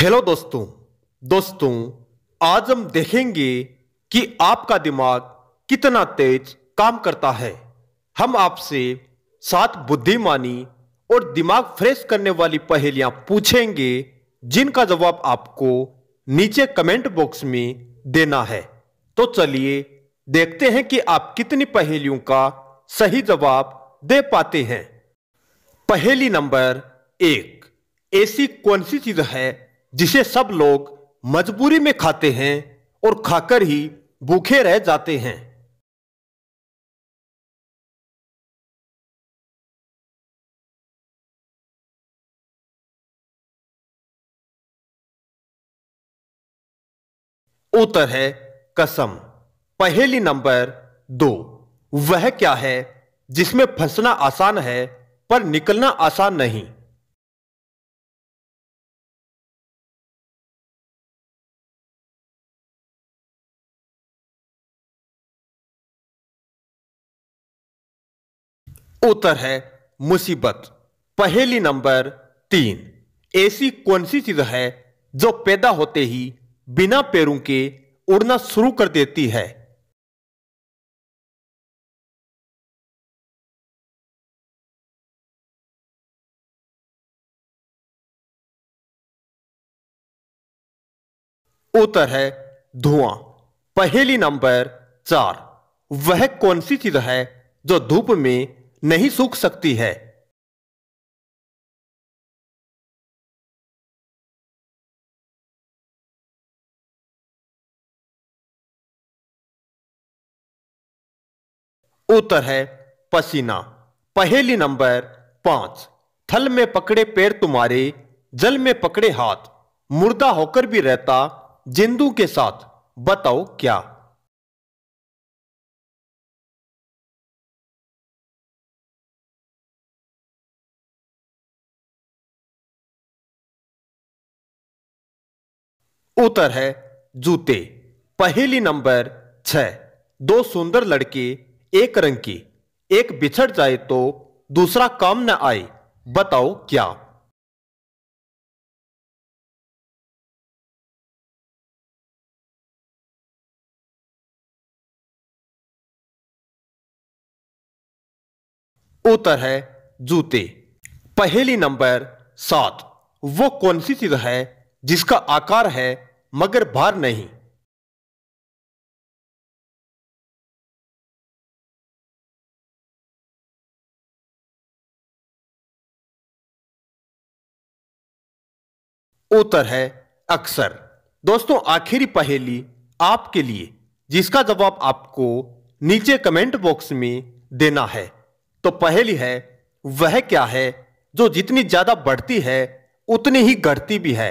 hello दोस्तों दोस्तों आज हम देखेंगे कि आपका दिमाग कितना तेज काम करता है हम आपसे सात बुद्धिमानी और दिमाग फ्रेश करने वाली पहेलियां पूछेंगे जिनका जवाब आपको नीचे कमेंट बॉक्स में देना है तो चलिए देखते हैं कि आप कितनी पहेलियों का सही जवाब दे पाते हैं पहेली नंबर एक ऐसी कौन सी चीज है जिसे सब लोग मजबूरी में खाते हैं और खाकर ही भूखे रह जाते हैं उत्तर है कसम पहली नंबर दो वह क्या है जिसमें फंसना आसान है पर निकलना आसान नहीं उत्तर है मुसीबत पहेली नंबर तीन ऐसी कौन सी चीज है जो पैदा होते ही बिना पैरों के उड़ना शुरू कर देती है उत्तर है धुआं पहेली नंबर चार वह कौन सी चीज है जो धूप में नहीं सूख सकती है उत्तर है पसीना पहेली नंबर पांच थल में पकड़े पैर तुम्हारे जल में पकड़े हाथ मुर्दा होकर भी रहता जिंदू के साथ बताओ क्या उत्तर है जूते पहली नंबर छ दो सुंदर लड़के एक रंग की एक बिछड़ जाए तो दूसरा काम न आए बताओ क्या उत्तर है जूते पहली नंबर सात वो कौन सी चीज है जिसका आकार है मगर भार नहीं उत्तर है अक्सर दोस्तों आखिरी पहेली आपके लिए जिसका जवाब आपको नीचे कमेंट बॉक्स में देना है तो पहेली है वह क्या है जो जितनी ज्यादा बढ़ती है उतनी ही घटती भी है